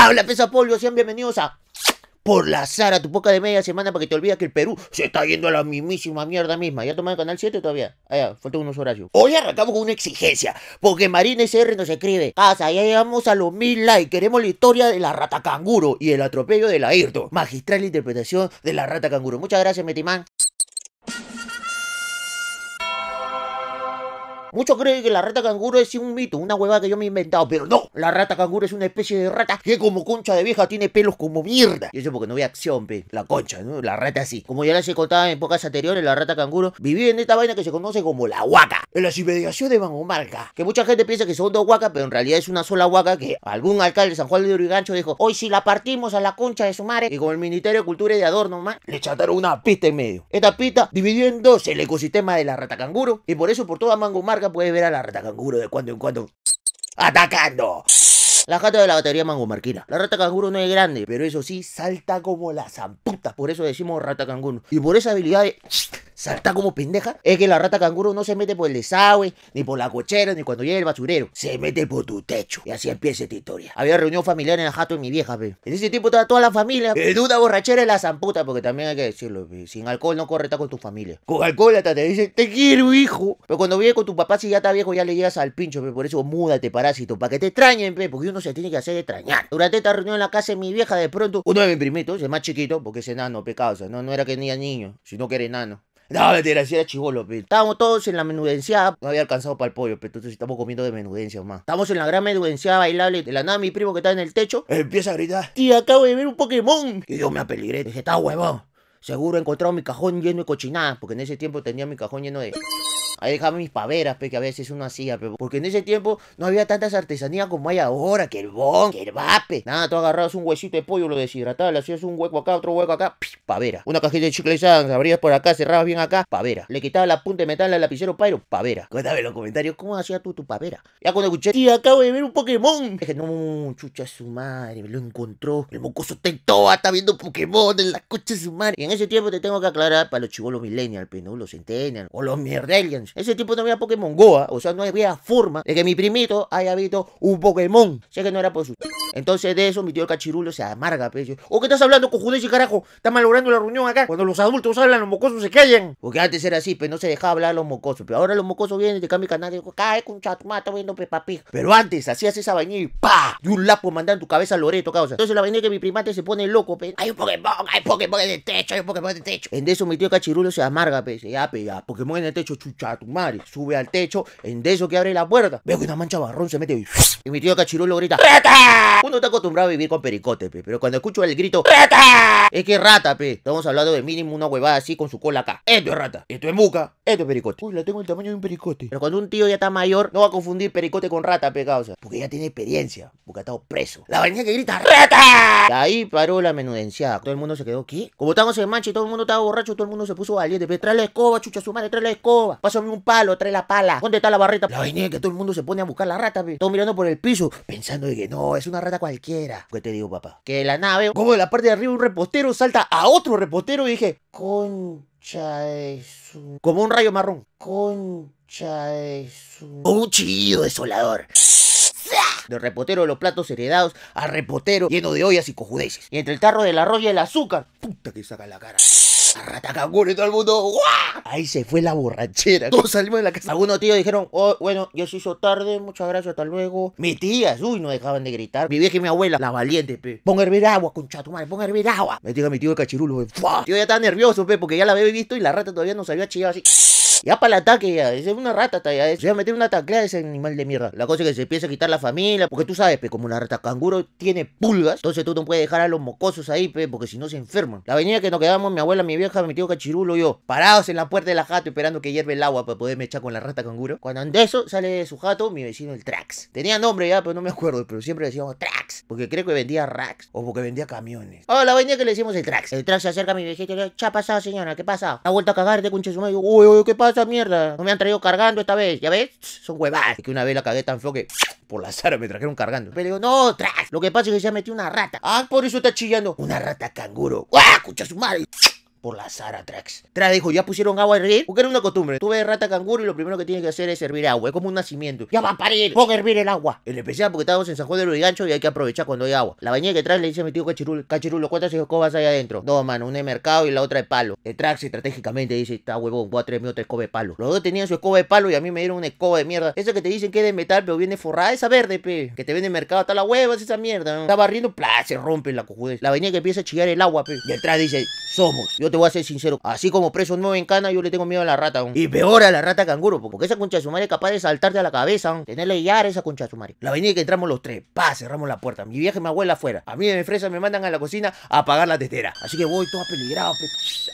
Habla Pesa Polvo, sean bienvenidos a Por la Sara, tu poca de media semana para que te olvides que el Perú se está yendo a la mismísima mierda misma. ¿Ya el Canal 7 todavía? Allá, ah, faltan unos horarios. Hoy arrancamos con una exigencia, porque Marina SR nos escribe, casa, ya llegamos a los mil likes, queremos la historia de la rata canguro y el atropello de la Irto. Magistral interpretación de la rata canguro. Muchas gracias, Metimán. Muchos creen que la rata canguro es un mito, una hueva que yo me he inventado, pero no. La rata canguro es una especie de rata que como concha de vieja tiene pelos como mierda. Y eso porque no ve acción, pe. La concha, ¿no? La rata así. Como ya les he contado en pocas anteriores, la rata canguro vivía en esta vaina que se conoce como la huaca. En las inmediaciones de Mangomarca. Que mucha gente piensa que son dos huacas, pero en realidad es una sola huaca que algún alcalde de San Juan de Urigancho dijo, hoy si la partimos a la concha de su madre. Y con el Ministerio de Cultura y de Adorno, más, le chataron una pista en medio. Esta pista dividió el ecosistema de la rata canguro. Y por eso por toda mangomarca puedes ver a la rata canguro de cuando en cuando atacando. La jata de la batería mango Marquina. La rata canguro no es grande, pero eso sí, salta como la zamputa. Por eso decimos rata canguro. Y por esa habilidad de salta como pendeja, es que la rata canguro no se mete por el desagüe, ni por la cochera, ni cuando llega el basurero. Se mete por tu techo. Y así empieza esta historia. Había reunión familiar en la jato de mi vieja, pe. En ese tiempo estaba toda la familia. El duda borrachera es la zamputa, porque también hay que decirlo, pe. Sin alcohol no corre correta con tu familia. Con alcohol hasta te dice te quiero, hijo. Pero cuando vive con tu papá, si ya está viejo, ya le llegas al pincho, pe. Por eso múdate, parásito, para que te extrañen, pe. Porque uno se tiene que hacer extrañar. Durante esta reunión en la casa de mi vieja, de pronto, uno de mis primitos, el más chiquito, porque es enano, pecado. no, no era que tenía niño, sino que era enano. No, mentira, si era chivolo, Estábamos todos en la menudencia. No había alcanzado para el pollo, Pero Entonces estamos comiendo de menudencia, más. Estamos en la gran menudencia bailable. De la nada, mi primo que está en el techo empieza a gritar: Tío, acabo de ver un Pokémon. Y yo me apeligré. Dije, está huevón. Seguro he encontrado mi cajón lleno de cochinada, porque en ese tiempo tenía mi cajón lleno de. Ahí dejaba mis paveras, pe, que a veces uno hacía, pe, porque en ese tiempo no había tantas artesanías como hay ahora, que el bon, que el vape. Nada, tú agarrabas un huesito de pollo, lo deshidratabas, le hacías un hueco acá, otro hueco acá, pavera. Una cajita de chicle sangre, abrías por acá, cerrabas bien acá, pavera. Le quitabas la punta de metal al lapicero Pyro, pavera. Cuéntame en los comentarios, ¿cómo hacías tú tu pavera? Ya cuando escuché, Sí, acabo de ver un Pokémon. Dije, no, chucha su madre, me lo encontró. El mocoso está en toda está viendo Pokémon en la coche de su madre. en ese tiempo te tengo que aclarar para los chivolos millennials, pero ¿no? Los o los mierdelians ese tipo no había Pokémon Goa, ¿ah? o sea, no había forma de que mi primito haya visto un Pokémon. Sé que no era por su... Entonces de eso mi tío cachirulo se amarga, pecho. ¿O oh, qué estás hablando, Judés y carajo? Estás malogrando la reunión acá. Cuando los adultos hablan, los mocosos se callan. Porque antes era así, pero no se dejaba hablar los mocosos. Pero ahora los mocosos vienen de mi canal y digo cae con chatumato viendo Peppa Pero antes hacías esa vainilla y pa Y un lapo mandando tu cabeza a Loreto, causa. Entonces la vainilla que mi primate se pone loco, pe. Hay un Pokémon, hay Pokémon en el techo, hay Pokémon en techo. En eso mi tío cachirulo se amarga, pe. Ya, pe, ya. Pokémon en el techo, chucha tu madre sube al techo, en de eso que abre la puerta, veo que una mancha barrón se mete y, mi tío Cachirulo grita ¡Rata! Uno está acostumbrado a vivir con pericote, pe, pero cuando escucho el grito ¡Rata! Es que rata, pe. Estamos hablando de mínimo una huevada así con su cola acá. Esto es rata, esto es muca, esto es pericote. Uy, la tengo el tamaño de un pericote. Pero cuando un tío ya está mayor, no va a confundir pericote con rata, pe, causa. Porque ya tiene experiencia, porque ha estado preso. La vaina que grita ¡Rata! ahí paró la menudenciada. Todo el mundo se quedó, ¿qué? Como estamos en mancha y todo el mundo estaba borracho, todo el mundo se puso valiente, pe. Trae la escoba, chucha su madre, trae la escoba. pasó un palo, trae la pala, ¿dónde está la barrita? La vaina que todo el mundo se pone a buscar la rata, Todo mirando por el piso, pensando de que no, es una rata cualquiera. ¿Qué te digo, papá? Que la nave, como de la parte de arriba un repostero salta a otro repostero y dije, concha de su... Como un rayo marrón. Concha de su... Un chillido desolador De repotero de los platos heredados A repostero lleno de ollas y cojudeces. Y entre el tarro del arroz y el azúcar, puta que saca la cara y todo el mundo, ¡guau! Ahí se fue la borrachera. Todos salimos de la casa. Algunos tíos dijeron, oh, bueno, ya se hizo tarde, muchas gracias, hasta luego. Mis tías, uy, no dejaban de gritar. Mi vieja y mi abuela, la valiente, pe. Pon hervir agua, concha tu madre, pon hervir agua. Me diga mi tío el cachirulo, pe. Tío ya estaba nervioso, pe, porque ya la había visto y la rata todavía no se había chillado así. Ya para el ataque, ya. Es una rata, ya. Se va a meter una A ese animal de mierda. La cosa es que se empieza a quitar la familia. Porque tú sabes, pe, como la rata canguro tiene pulgas, entonces tú no puedes dejar a los mocosos ahí, pe, porque si no se enferman. La avenida que nos quedamos, mi abuela, mi vieja, mi tío Cachirulo y yo, parados en la puerta de la jato esperando que hierve el agua para poderme echar con la rata canguro. Cuando ande eso, sale de su jato mi vecino el Trax. Tenía nombre ya, pero no me acuerdo, pero siempre decíamos Trax, porque creo que vendía racks o porque vendía camiones. Oh, la avenida que le decimos el Trax. El Trax se acerca a mi viejita y le dice, ¿qué ha pasado, señora? ¿Qué pasa? Ha vuelto a cagar de conche su Uy, ¿qué esa mierda. No me han traído cargando esta vez, ¿ya ves? Son huevadas. Que una vez la cagué tan feo que por la Sara me trajeron cargando. Pero digo, no, tras. Lo que pasa es que se ha metido una rata. Ah, por eso está chillando. Una rata canguro. ¡Ah! Escucha su madre por la Sara Trax. Trax dijo, ya pusieron agua a hervir, porque era una costumbre. Tú ves rata canguro y lo primero que tienes que hacer es hervir agua, es como un nacimiento. Ya va a parir, voy a hervir el agua. En especial porque estamos en San Juan de los Gancho y hay que aprovechar cuando hay agua. La bañera que Trax le dice a mi tío Cachirulo, ¿cuántas escobas hay adentro? Dos, mano, una de mercado y la otra de palo. El Trax estratégicamente dice, está huevón, voy a traerme otra escoba de palo. Los dos tenían su escoba de palo y a mí me dieron una escoba de mierda. Esa que te dicen que es de metal, pero viene forrada, esa verde, pe. Que te viene en mercado, hasta la hueva, esa mierda. ¿no? Estaba barriendo, plá, se rompe la cojudez. La bañera que empieza a chillar el agua, pe. Y el dice, somos te voy a ser sincero. Así como preso no en cana, yo le tengo miedo a la rata. Y peor a la rata canguro. Porque esa concha de su madre es capaz de saltarte a la cabeza. Tenerle a esa concha de su La avenida que entramos los tres. Pa, cerramos la puerta. Mi vieja me abuela afuera. A mí de fresa me mandan a la cocina a apagar la tetera. Así que voy todo peligrado,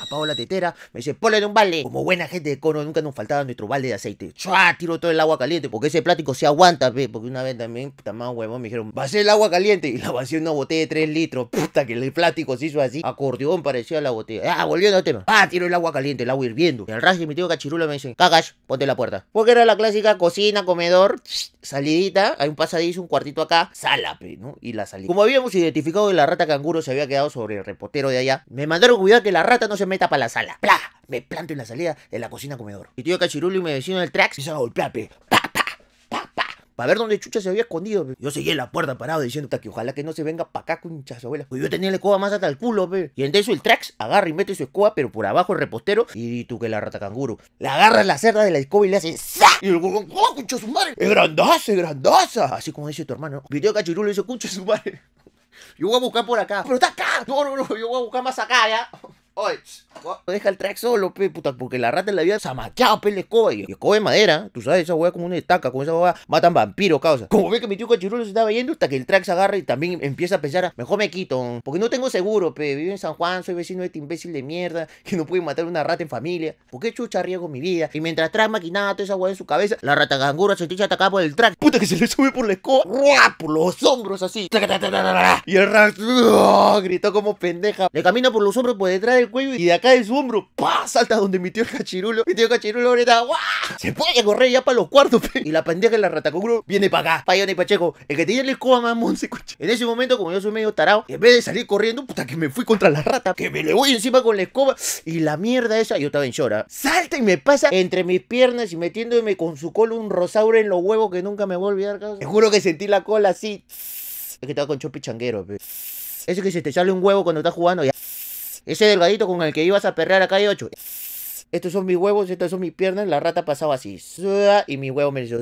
apago la tetera. Me dice, ponle un balde. Como buena gente de cono, nunca nos faltaba nuestro balde de aceite. Chua, tiro todo el agua caliente. Porque ese plástico se aguanta, Porque una vez también, puta más huevón, me dijeron, va el agua caliente. Y la vacié en una botella de 3 litros. Puta, que el plástico se hizo así. Acordeón parecía la botella. Ah, Ah, volviendo al tema. Ah, tiro el agua caliente, el agua hirviendo. Y el ras mi tío Cachirulo me dice, cagas, ponte la puerta. Porque era la clásica cocina, comedor, salidita, hay un pasadizo, un cuartito acá, sala, ¿no? Y la salida. Como habíamos identificado que la rata canguro se había quedado sobre el repotero de allá, me mandaron cuidar que la rata no se meta para la sala. ¡Pla! Me planto en la salida de la cocina, comedor. Mi tío Cachirulo y mi vecino del tracks se a golpear, pe para ver dónde chucha se había escondido. Yo seguí en la puerta parado diciendo que ojalá que no se venga para acá, concha su abuela. Pues yo tenía la escoba más hasta el culo, pe. Y en eso el tracks agarra y mete su escoba, pero por abajo el repostero. Y tú que la rata canguro. Le agarra la cerda de la escoba y le hace ¡Za! Y el huevón, ¡oh, concha su madre! ¡Es grandaza, es grandaza! Así como dice tu hermano. Video cachirulo y dice, concha su madre. Yo voy a buscar por acá. Pero está acá. No, no, no, yo voy a buscar más acá, ya. Oye, deja el track solo, pe, puta, porque la rata en la vida se ha machado, pe, le escoba. Y escoba de madera, tú sabes, esa hueá como una estaca, con esa hueá matan vampiros, causa. Como ve que mi tío Cachirulo se estaba yendo hasta que el track se agarra y también empieza a pensar, mejor me quito, porque no tengo seguro, pe, vivo en San Juan, soy vecino de este imbécil de mierda, que no puede matar una rata en familia. Porque chucha riesgo mi vida? Y mientras trae maquinaba toda esa hueá en su cabeza, la rata gangura se echa atacada por el track. Puta que se le sube por la escoba, por los hombros así. Y el rat gritó como pendeja. Le camina por los hombros por detrás del cuello y de acá de su hombro, ¡pa! Salta donde mi tío el cachirulo. Mi tío cachirulo ahorita, ¡guau! Se puede correr ya para los cuartos, Y la pendeja que la ratacoguro viene para acá, para y Pacheco. El que tenía la escoba más monse, En ese momento, como yo soy medio tarado, en vez de salir corriendo, puta, que me fui contra la rata, que me le voy encima con la escoba y la mierda esa, yo estaba en llora. ¿ah? Salta y me pasa entre mis piernas y metiéndome con su cola un rosauro en los huevos que nunca me voy a olvidar, Te juro que sentí la cola así. Es que estaba con chopi changuero, pe. Eso que se te sale un huevo cuando estás jugando ya. Ese delgadito con el que ibas a perrear a calle 8 estos son mis huevos, estas son mis piernas. La rata pasaba así, y mi huevo me hizo,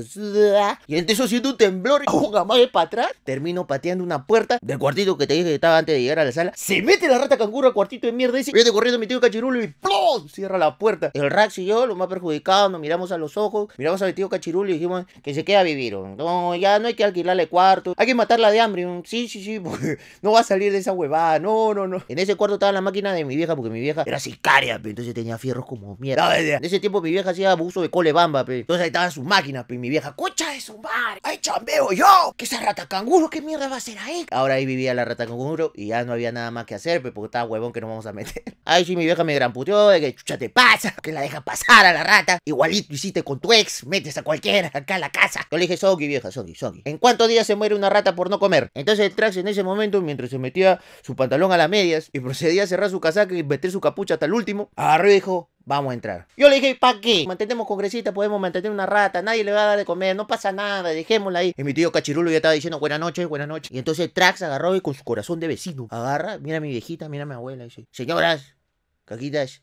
y entonces haciendo un temblor, un de para atrás. Termino pateando una puerta del cuartito que te dije que estaba antes de llegar a la sala. Se mete la rata canguro al cuartito de mierda, y dice, viene corriendo, mi tío cachirulo, y ¡plum! Cierra la puerta. El Rax y yo, lo más perjudicado, nos miramos a los ojos, miramos a mi tío cachirulo y dijimos que se queda a vivir. No, ya no hay que alquilarle cuarto, hay que matarla de hambre. Sí, sí, sí, porque no va a salir de esa huevada, no, no, no. En ese cuarto estaba la máquina de mi vieja, porque mi vieja era sicaria, entonces tenía fierros como mierda. En ese tiempo mi vieja hacía abuso de cole bamba, Entonces ahí estaban sus máquinas, Y Mi vieja, cocha de su bar ¡Ay, chambeo yo! ¿Qué esa rata canguro? ¿Qué mierda va a hacer ahí? Ahora ahí vivía la rata canguro y ya no había nada más que hacer, porque estaba huevón que no vamos a meter. Ahí sí, mi vieja me puteó de que chucha te pasa, que la deja pasar a la rata. Igualito hiciste con tu ex, metes a cualquiera acá en la casa. Yo le dije, Soggy, vieja, Soggy, Soggy. ¿En cuántos días se muere una rata por no comer? Entonces el Trax en ese momento, mientras se metía su pantalón a las medias y procedía a cerrar su casaca y meter su capucha hasta el último, agarró dijo, vamos a entrar. Yo le dije, ¿para qué? Mantenemos congresita podemos mantener una rata, nadie le va a dar de comer, no pasa nada, dejémosla ahí. Y mi tío Cachirulo ya estaba diciendo, buenas noches, buenas noches. Y entonces Trax agarró y con su corazón de vecino, agarra, mira a mi viejita, mira a mi abuela, dice, señoras, caquitas,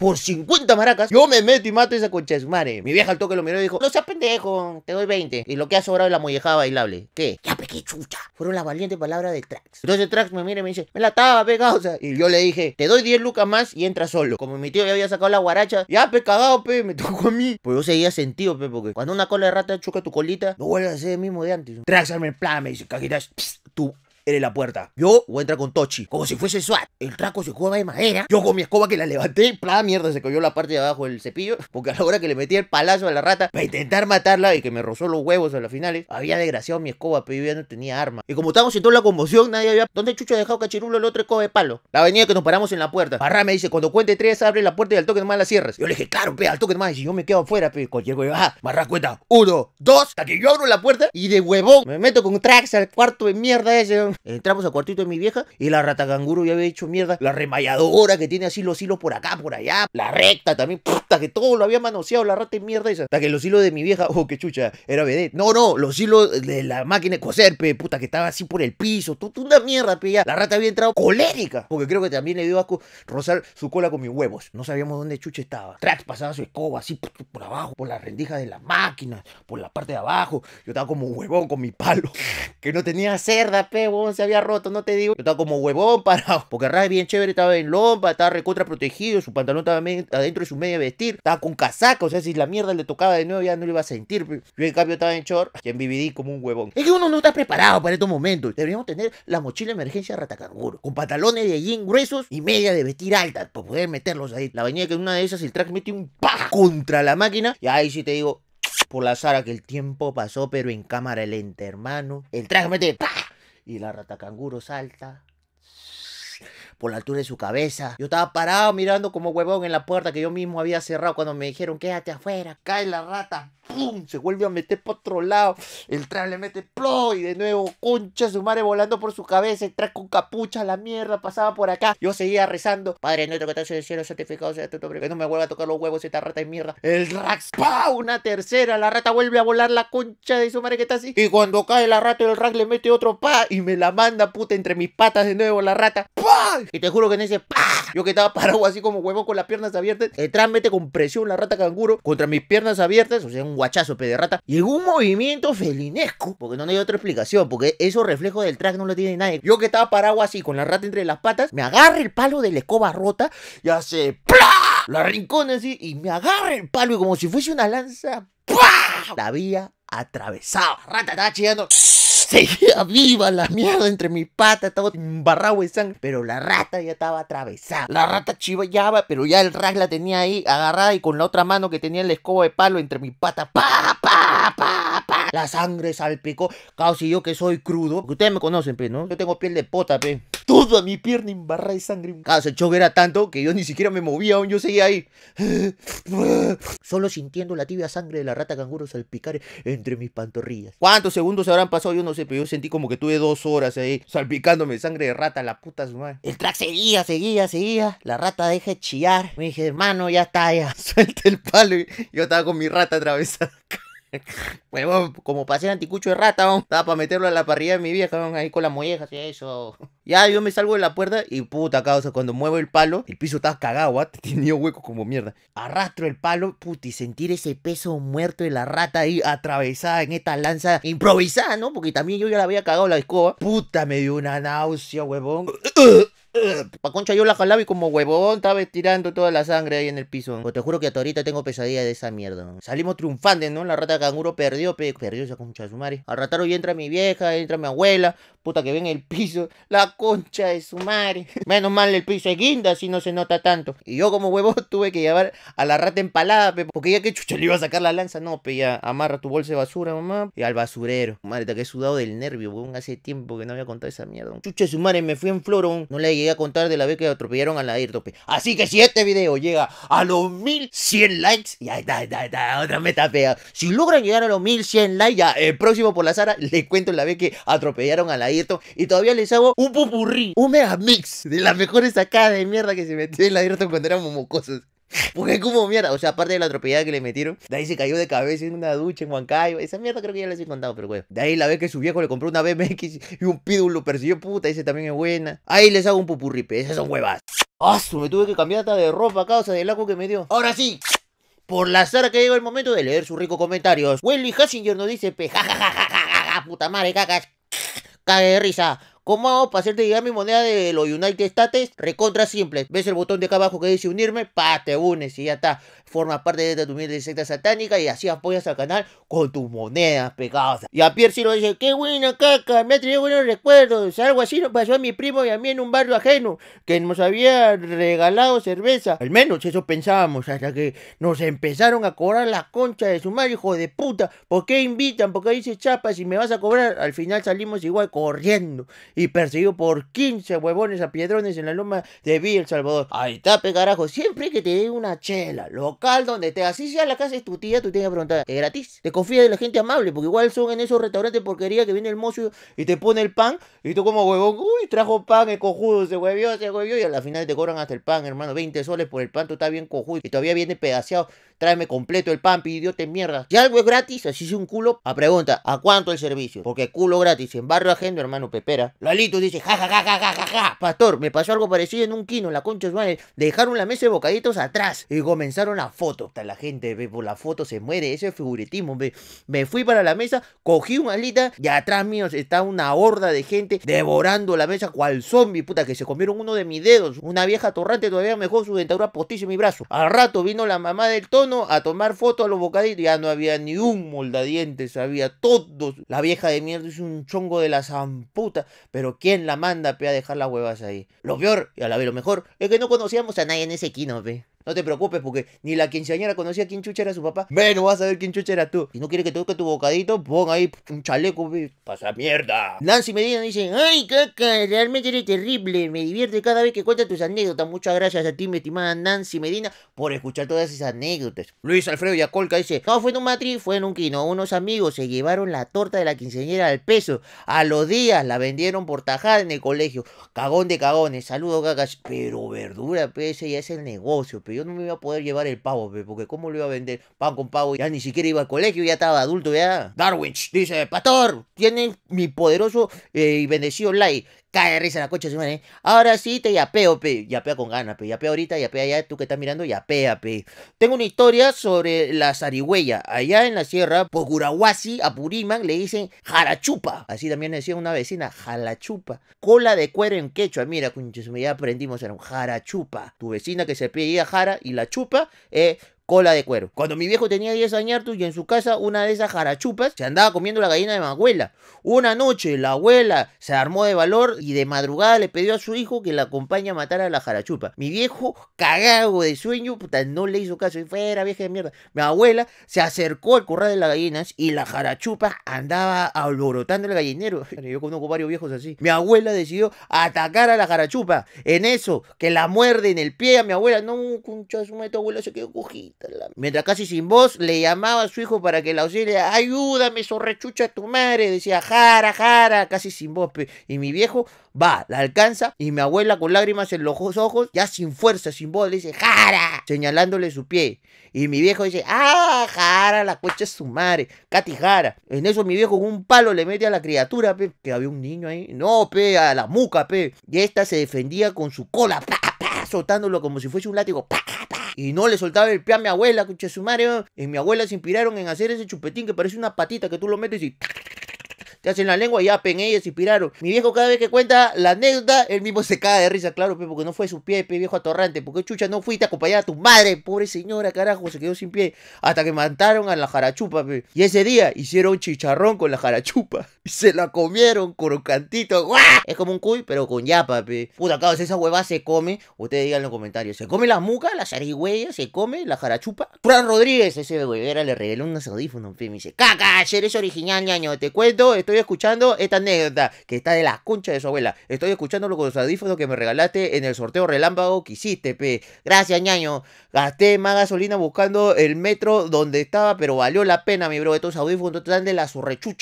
por 50 maracas, yo me meto y mato esa concha de Mi vieja al toque lo miró y dijo, no seas pendejo, te doy 20. Y lo que ha sobrado es la mollejada bailable. ¿Qué? Ya, pe, chucha. Fueron las valientes palabras de Trax. Entonces Trax me mira y me dice, me la estaba O sea Y yo le dije, te doy 10 lucas más y entra solo. Como mi tío ya había sacado la guaracha, ya, pe, cagado, pe, me tocó a mí. Pues yo seguía sentido, pe, porque cuando una cola de rata choca tu colita, no vuelves a ser el mismo de antes. Trax arme el plan, me dice, cajitas, Tú en la puerta. Yo voy a entrar con Tochi, como si fuese SWAT. El traco se juega de madera. Yo con mi escoba que la levanté, pla, mierda, se cayó la parte de abajo del cepillo. Porque a la hora que le metí el palazo a la rata para intentar matarla y que me rozó los huevos a la finales, había desgraciado mi escoba, pero yo ya no tenía arma. Y como estábamos en toda la conmoción, nadie había. ¿Dónde Chucho ha dejado cachirulo el otro escoba de palo? La avenida que nos paramos en la puerta. Barra me dice, cuando cuente tres, abre la puerta y al toque nomás la cierras. Yo le dije, claro, pe, al toque nomás. Y si yo me quedo afuera, pe, cualquier Ah, Barra cuenta, uno, dos, hasta que yo abro la puerta y de huevón me meto con tracks al cuarto de mierda ese Entramos al cuartito de mi vieja y la rata canguro ya había hecho mierda. La remalladora que tiene así los hilos por acá, por allá. La recta también, puta, que todo lo había manoseado la rata en mierda esa. Hasta que los hilos de mi vieja, oh, que chucha, era BD. No, no, los hilos de la máquina de coser, puta, que estaba así por el piso. tú una mierda, pilla La rata había entrado colérica. Porque creo que también le dio asco rozar su cola con mis huevos. No sabíamos dónde chucha estaba. Trax pasaba su escoba así por, abajo, por las rendijas de la máquina, por la parte de abajo. Yo estaba como huevón con mi palo. Que no tenía cerda, pebo se había roto, no te digo. Yo estaba como huevón parado. Porque Ray bien chévere, estaba en lomba, estaba recontra protegido, su pantalón estaba adentro de su media vestir, estaba con casaca, o sea, si la mierda le tocaba de nuevo ya no lo iba a sentir. Yo en cambio estaba en short y en BBD como un huevón. Es que uno no está preparado para estos momentos. Deberíamos tener la mochila de emergencia de con pantalones de jean gruesos y media de vestir alta para poder meterlos ahí. La bañera que en una de esas el track mete un pa contra la máquina y ahí sí te digo, por la Sara que el tiempo pasó, pero en cámara el hermano. El traje mete ¡pah! y la rata canguro salta por la altura de su cabeza. Yo estaba parado mirando como huevón en la puerta que yo mismo había cerrado cuando me dijeron, quédate afuera, cae la rata. ¡Pum! Se vuelve a meter por otro lado. El track le mete plo, y de nuevo, concha, su madre volando por su cabeza. El trap con capucha, la mierda, pasaba por acá. Yo seguía rezando. Padre nuestro que estás en el cielo, certificado sea Que no me vuelva a tocar los huevos esta rata de mierda. El rax, pa, Una tercera. La rata vuelve a volar la concha de su madre que está así. Y cuando cae la rata, el rax le mete otro pa y me la manda, puta, entre mis patas de nuevo la rata. Y te juro que en ese ¡pah! Yo que estaba parado así como huevón con las piernas abiertas. Detrás mete con presión la rata canguro contra mis piernas abiertas. O sea, un guachazo, pe de rata. Y en un movimiento felinesco. Porque no, hay otra explicación. Porque esos reflejos del track no lo tiene nadie. Yo que estaba parado así con la rata entre las patas. Me agarra el palo de la escoba rota. Y hace ¡Pla! La rincón así. Y me agarra el palo. Y como si fuese una lanza. ¡pah! La había atravesado. Rata estaba chillando seguía viva la mierda entre mi pata, estaba embarrado de sangre, pero la rata ya estaba atravesada. La rata chivallaba, pero ya el ras la tenía ahí agarrada y con la otra mano que tenía el escobo escoba de palo entre mi pata, pa, pa, pa. La sangre salpicó. Casi yo que soy crudo. Ustedes me conocen, pe, ¿no? Yo tengo piel de pota, pe. Toda mi pierna embarrada de sangre. Casi el choque era tanto que yo ni siquiera me movía, aún yo seguía ahí. Solo sintiendo la tibia sangre de la rata canguro salpicar entre mis pantorrillas. ¿Cuántos segundos habrán pasado? Yo no sé, pero yo sentí como que tuve dos horas ahí salpicándome sangre de rata, la puta su madre. El track seguía, seguía, seguía. La rata dejé chillar. Me dije, hermano, ya está, ya. Suelta el palo. Y yo estaba con mi rata atravesada. Bueno, como pasé anticucho de rata, ¿no? estaba para meterlo a la parrilla de mi vieja, ¿no? ahí con las mollejas y eso. Ya yo me salgo de la puerta y puta causa, cuando muevo el palo, el piso estaba cagado, ¿eh? tenía hueco como mierda. Arrastro el palo, puta, y sentir ese peso muerto de la rata ahí atravesada en esta lanza improvisada, ¿no? Porque también yo ya la había cagado la escoba. Puta, me dio una náusea, huevón. concha yo la jalaba y como huevón estaba tirando toda la sangre ahí en el piso. Pues te juro que hasta ahorita tengo pesadilla de esa mierda. Salimos triunfantes, ¿no? La rata canguro perdió, perdió esa concha de su madre. Al rataro hoy entra mi vieja, entra mi abuela, puta que ven el piso, la concha de su madre. Menos mal el piso es guinda, así no se nota tanto. Y yo como huevón tuve que llevar a la rata empalada, porque ya que chucha le iba a sacar la lanza, no, pe, ya amarra tu bolsa de basura, mamá, y al basurero. Madre, te que he sudado del nervio, weón, hace tiempo que no había contado esa mierda. Chucha de su madre, me fui en florón, no le llegué a contar de la vez que atropellaron a la Airtope. Así que si este video llega a los 1100 likes, ya está, está, otra meta fea. Si logran llegar a los 1100 likes, ya el próximo por la Sara les cuento la vez que atropellaron a la y todavía les hago un pupurrí, un mega mix de las mejores sacadas de mierda que se metió en la Airtop cuando éramos mocosos. Porque como mierda, o sea, aparte de la atropellada que le metieron, de ahí se cayó de cabeza en una ducha en Huancayo. Esa mierda creo que ya les he contado, pero güey. De ahí la vez que su viejo le compró una BMX y un pídulo lo persiguió, puta, ese también es buena. Ahí les hago un pupurripe, esas son huevas. ¡Ah, me tuve que cambiar hasta de ropa a causa del agua que me dio! Ahora sí, por la zara que llegó el momento de leer sus ricos comentarios. Welly Hassinger nos dice, pe, puta madre, cagas cae de risa. ¿Cómo hago para hacerte llegar mi moneda de los United States? Recontra simple. ¿Ves el botón de acá abajo que dice unirme? Pa, te unes y ya está. Formas parte de tu de secta satánica y así apoyas al canal con tus monedas pegadas. Y a Pierre lo dice, qué buena caca, me ha tenido buenos recuerdos. Algo así lo pasó a mi primo y a mí en un barrio ajeno, que nos había regalado cerveza. Al menos eso pensábamos, hasta que nos empezaron a cobrar la concha de su madre, hijo de puta. ¿Por qué invitan? ¿Por qué dice chapas y me vas a cobrar? Al final salimos igual corriendo y perseguido por 15 huevones a piedrones en la loma de Villa El Salvador. Ahí está, pecarajo siempre que te dé una chela, local donde te así sea la casa es tu tía, tú tienes que preguntar, es gratis. Te confías de la gente amable, porque igual son en esos restaurantes porquería que viene el mozo y te pone el pan y tú como huevón, uy, trajo pan, es cojudo, se huevió, se huevió y a la final te cobran hasta el pan, hermano, 20 soles por el pan, tú estás bien cojudo y todavía viene pedaceado tráeme completo el pan, te mierda. Si algo es gratis, así es un culo. A pregunta, ¿a cuánto el servicio? Porque culo gratis, en barrio ajeno, hermano Pepera. Lalito dice, ja, ja, ja, ja, ja, ja, pastor, me pasó algo parecido en un kino, la concha de dejaron la mesa de bocaditos atrás y comenzaron a foto. Hasta la gente, ve, por la foto se muere, ese es figuritismo, ve. Me fui para la mesa, cogí una alita y atrás mío está una horda de gente devorando la mesa cual zombie, puta, que se comieron uno de mis dedos. Una vieja torrante todavía me dejó su dentadura postiza en mi brazo. Al rato vino la mamá del tono a tomar foto a los bocaditos, ya no había ni un moldadiente, había todos. La vieja de mierda es un chongo de la zamputa. Pero ¿quién la manda, pe, a dejar las huevas ahí? Lo peor, y a la vez lo mejor, es que no conocíamos a nadie en ese Kino, pe. No te preocupes porque ni la quinceañera conocía quién chucha era su papá. Bueno, vas a ver quién chucha era tú. Si no quieres que toque tu bocadito, pon ahí un chaleco, pasa mierda. Nancy Medina dice, ay caca, realmente eres terrible. Me divierte cada vez que cuentas tus anécdotas. Muchas gracias a ti, mi estimada Nancy Medina, por escuchar todas esas anécdotas. Luis Alfredo Yacolca dice, no fue en un matriz, fue en un quino. Unos amigos se llevaron la torta de la quinceañera al peso. A los días la vendieron por tajada en el colegio. Cagón de cagones. Saludos, cacas. Pero verdura, pese, ya es el negocio, yo no me iba a poder llevar el pavo, porque ¿cómo lo iba a vender? Pan con pavo, ya ni siquiera iba al colegio, ya estaba adulto, ya. Darwin dice, pastor, tiene mi poderoso eh, y bendecido like. Cae de risa la coche, Simón, ¿eh? Ahora sí te yapeo, pe. Yapea con ganas, pe. Yapea ahorita, yapea allá. Tú que estás mirando, yapea, pe. Tengo una historia sobre la zarigüeya. Allá en la sierra, por pues, Curahuasi, Apurímac, le dicen jarachupa. Así también decía una vecina, jalachupa. Cola de cuero en quechua. Mira, me ya aprendimos, era un jarachupa. Tu vecina que se peía jara y la chupa, eh cola de cuero. Cuando mi viejo tenía 10 añartos y en su casa una de esas jarachupas se andaba comiendo la gallina de mi abuela. Una noche la abuela se armó de valor y de madrugada le pidió a su hijo que la acompañe a matar a la jarachupa. Mi viejo, cagado de sueño, puta, no le hizo caso y fuera vieja de mierda. Mi abuela se acercó al corral de las gallinas y la jarachupa andaba alborotando el gallinero. Yo conozco varios viejos así. Mi abuela decidió atacar a la jarachupa. En eso, que la muerde en el pie a mi abuela. No, concha, su abuela se quedó cogida Mientras casi sin voz le llamaba a su hijo para que la auxilia Ayúdame, sorrechucha tu madre. Decía, jara, jara, casi sin voz. Y mi viejo va, la alcanza. Y mi abuela con lágrimas en los ojos, ya sin fuerza, sin voz, le dice, jara, señalándole su pie. Y mi viejo dice, ah, jara, la coche es su madre. Katy jara. En eso mi viejo con un palo le mete a la criatura, que había un niño ahí. No, pe, a la muca, pe. Y esta se defendía con su cola, pa, pa, soltándolo como si fuese un látigo, y no le soltaba el pie a mi abuela, cuche sumario. Y mi abuela se inspiraron en hacer ese chupetín que parece una patita que tú lo metes y te hacen la lengua y ya, pen, ellas inspiraron. Mi viejo cada vez que cuenta la anécdota, él mismo se cae de risa, claro, porque no fue su pie, viejo atorrante. Porque chucha, no fuiste a acompañar a tu madre, pobre señora, carajo, se quedó sin pie. Hasta que mataron a la jarachupa, Y ese día hicieron chicharrón con la jarachupa. Se la comieron con un cantito Es como un cuy, pero con yapa, pe. Puta, si esa hueva se come, ustedes digan en los comentarios. ¿Se come la muca, la zarigüeya? ¿Se come la jarachupa? Fran Rodríguez, ese güey, le regaló unos audífonos, pe. Me dice, caca, eres original, ñaño. Te cuento, estoy escuchando esta anécdota que está de la concha de su abuela. Estoy escuchándolo con los audífonos que me regalaste en el sorteo relámpago que hiciste, pe. Gracias, ñaño. Gasté más gasolina buscando el metro donde estaba, pero valió la pena, mi bro. Estos audífonos están de la a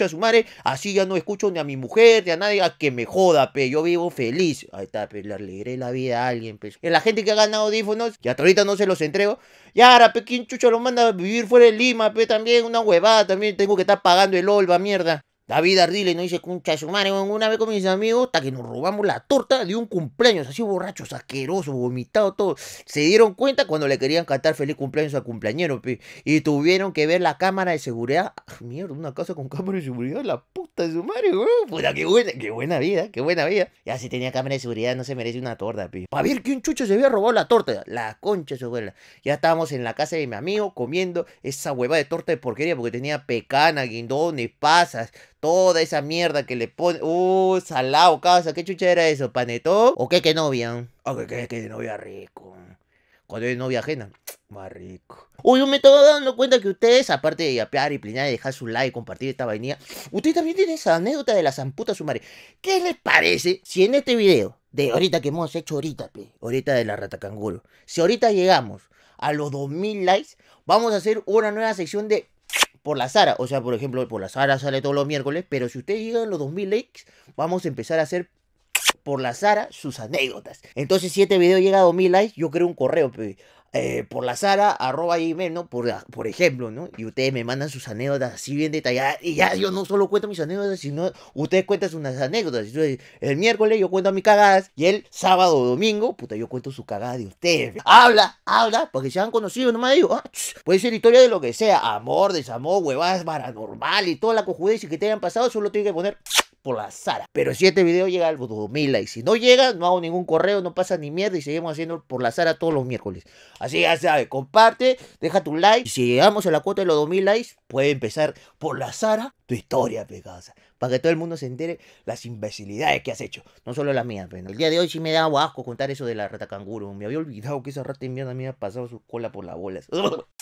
su madre. Así no escucho ni a mi mujer, ni a nadie, a que me joda, pe, yo vivo feliz. Ahí está, pe, le alegré la vida a alguien, pe. la gente que ha ganado audífonos, Y hasta ahorita no se los entrego, y ahora, pe, ¿quién chucho lo manda a vivir fuera de Lima, pe, también, una huevada, también tengo que estar pagando el olva, mierda. David Ardile no dice, concha su madre, una vez con mis amigos, hasta que nos robamos la torta de un cumpleaños, así borrachos, asquerosos, vomitado, todo. Se dieron cuenta cuando le querían cantar feliz cumpleaños al cumpleañero, pe, y tuvieron que ver la cámara de seguridad. Ay, ah, mierda, una casa con cámara de seguridad, la puta de su madre, Puta, qué buena, qué buena vida, qué buena vida. Ya si tenía cámara de seguridad, no se merece una torta, pe. Para ver un chucho se había robado la torta. La concha su abuela. Ya estábamos en la casa de mi amigo comiendo esa hueva de torta de porquería, porque tenía pecana, guindones, pasas toda esa mierda que le pone. Uh, salado, casa, ¿qué chucha era eso? ¿Panetón? ¿O qué que novia? ¿O ah, que que, que novia rico. Cuando es novia ajena, más rico. Uy, yo me estaba dando cuenta que ustedes, aparte de yapear y plinar y dejar su like, Y compartir esta vainilla, ustedes también tienen esa anécdota de la zamputa sumare ¿Qué les parece si en este video, de ahorita que hemos hecho ahorita, pe, ahorita de la rata si ahorita llegamos a los 2000 likes, vamos a hacer una nueva sección de por la Sara. O sea, por ejemplo, por la Sara sale todos los miércoles, pero si ustedes llegan a los 2000 likes, vamos a empezar a hacer por la Sara sus anécdotas. Entonces, si este video llega a 2000 likes, yo creo un correo, eh, por la Sara, arroba email, ¿no? Por, por ejemplo, ¿no? Y ustedes me mandan sus anécdotas así bien detalladas. Y ya yo no solo cuento mis anécdotas, sino ustedes cuentan sus anécdotas. el miércoles yo cuento mis cagadas y el sábado o domingo, puta, yo cuento su cagada de ustedes. Habla, habla, porque se han conocido, nomás digo. Ah, puede ser historia de lo que sea, amor, desamor, huevadas paranormal y toda la cojudez que te hayan pasado, solo tiene que poner por la Sara. Pero si este video llega al 2000 likes, si no llega, no hago ningún correo, no pasa ni mierda y seguimos haciendo por la Sara todos los miércoles. Así ya sabes, comparte, deja tu like. Y si llegamos a la cuota de los 2000 likes, puede empezar por la Sara tu historia, pegada Para que todo el mundo se entere las imbecilidades que has hecho. No solo las mías, pero pues. el día de hoy sí me da asco contar eso de la rata canguro. Me había olvidado que esa rata en mí me había pasado su cola por las bolas.